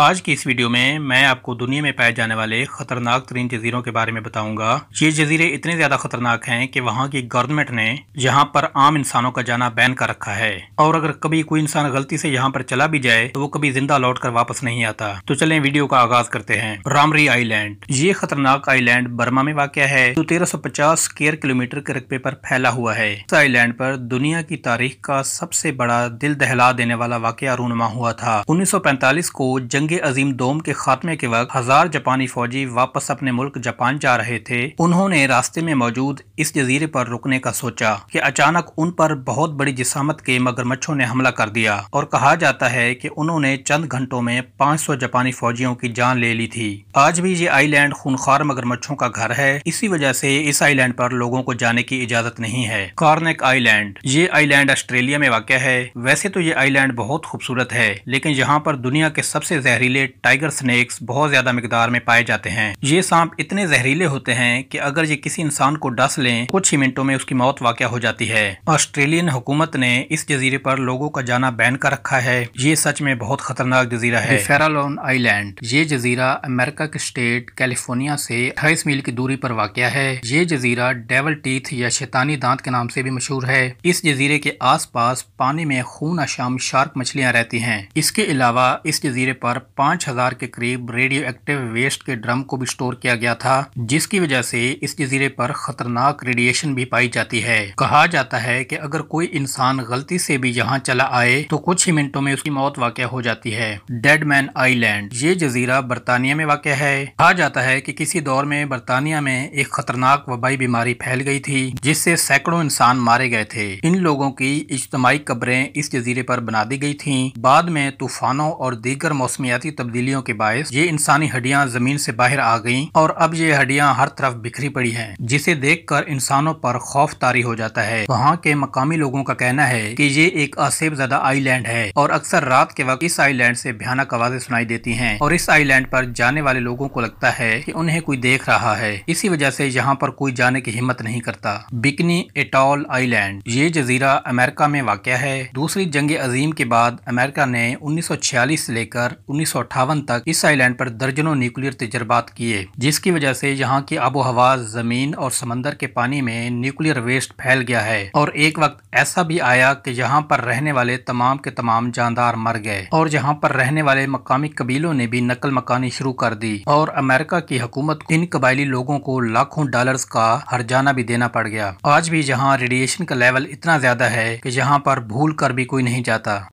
आज की इस वीडियो में मैं आपको दुनिया में पाए जाने वाले खतरनाक तरीन जजीरों के बारे में बताऊंगा ये जजीरे इतने ज्यादा खतरनाक हैं कि वहाँ की गवर्नमेंट ने यहाँ पर आम इंसानों का जाना बैन कर रखा है और अगर कभी कोई इंसान गलती से यहाँ पर चला भी जाए तो वो कभी जिंदा लौट कर वापस नहीं आता तो चले वीडियो का आगाज करते हैं रामरी आईलैंड ये खतरनाक आईलैंड बर्मा में वाक़ है जो तो तेरह सौ पचास किलोमीटर के रकबे पर फैला हुआ है इस आईलैंड पर दुनिया की तारीख का सबसे बड़ा दिल दहला देने वाला वाक़ रूनमा हुआ था उन्नीस सौ पैंतालीस को जंग जंग अजीम दोम के खात्मे के वक्त हजार जापानी फौजी वापस अपने मुल्क जापान जा रहे थे उन्होंने रास्ते में मौजूद इस जजीरे पर रुकने का सोचा कि अचानक उन पर बहुत बड़ी जिसामत के मगरमच्छों ने हमला कर दिया और कहा जाता है कि उन्होंने चंद घंटों में 500 जापानी फौजियों की जान ले ली थी आज भी ये आईलैंड खूनखार मगरमच्छों का घर है इसी वजह से इस आईलैंड पर लोगों को जाने की इजाजत नहीं है कार्नेक आईलैंड ये आईलैंड ऑस्ट्रेलिया में वाक़ है वैसे तो ये आईलैंड बहुत खूबसूरत है लेकिन यहाँ पर दुनिया के सबसे जहरीले टाइगर स्नैक्स बहुत ज्यादा मकदार में पाए जाते हैं ये सांप इतने जहरीले होते हैं कि अगर ये किसी इंसान को डस लें कुछ ही मिनटों में उसकी मौत वाक़ हो जाती है ऑस्ट्रेलियन हुकूमत ने इस जजीरे पर लोगों का जाना बैन कर रखा है ये सच में बहुत खतरनाक जजीरा है फेरालोन आईलैंड ये जजीरा अमेरिका के स्टेट कैलिफोर्निया से अठाईस मील की दूरी पर वाक़ है ये जजीरा डेवल टीथ या शैतानी दांत के नाम से भी मशहूर है इस जजीरे के पास पानी में खून अशाम शार्क मछलियाँ रहती है इसके अलावा इस जजीरे पर पांच हजार के करीब रेडियो एक्टिव वेस्ट के ड्रम को भी स्टोर किया गया था जिसकी वजह से इस जजीरे पर खतरनाक रेडिएशन भी पाई जाती है कहा जाता है कि अगर कोई इंसान गलती से भी यहाँ चला आए तो कुछ ही मिनटों में उसकी मौत वाक़ हो जाती है डेड मैन आईलैंड ये जजीरा बरतानिया में वाक़ है कहा जाता है कि किसी दौर में बरतानिया में एक खतरनाक वबाई बीमारी फैल गई थी जिससे सैकड़ों इंसान मारे गए थे इन लोगों की इज्तमाही कब्रें इस जजीरे पर बना दी गई थी बाद में तूफानों और दीगर मौसमिया नफसियाती तब्दीलियों के बायस ये इंसानी हड्डियाँ जमीन से बाहर आ गईं और अब ये हड्डियाँ हर तरफ बिखरी पड़ी हैं जिसे देखकर इंसानों पर खौफ तारी हो जाता है वहाँ के मकामी लोगों का कहना है कि ये एक असेब ज्यादा आईलैंड है और अक्सर रात के वक्त इस आईलैंड से भयानक आवाजें सुनाई देती है और इस आईलैंड पर जाने वाले लोगों को लगता है की उन्हें कोई देख रहा है इसी वजह से यहाँ पर कोई जाने की हिम्मत नहीं करता बिकनी एटॉल आईलैंड ये जजीरा अमेरिका में वाक़ है दूसरी जंग अजीम के बाद अमेरिका ने उन्नीस से लेकर उन्नीस उन्नीस तक इस आइलैंड पर दर्जनों न्यूक्लियर तजर्बात किए जिसकी वजह से यहाँ की आबो हवा जमीन और समंदर के पानी में न्यूक्लियर वेस्ट फैल गया है और एक वक्त ऐसा भी आया कि यहाँ पर रहने वाले तमाम के तमाम जानदार मर गए और यहाँ पर रहने वाले मकामी कबीलों ने भी नकल मकानी शुरू कर दी और अमेरिका की हुकूमत इन कबायली लोगों को लाखों डॉलर का हरजाना भी देना पड़ गया आज भी जहाँ रेडिएशन का लेवल इतना ज्यादा है की यहाँ पर भूल कर भी कोई नहीं जाता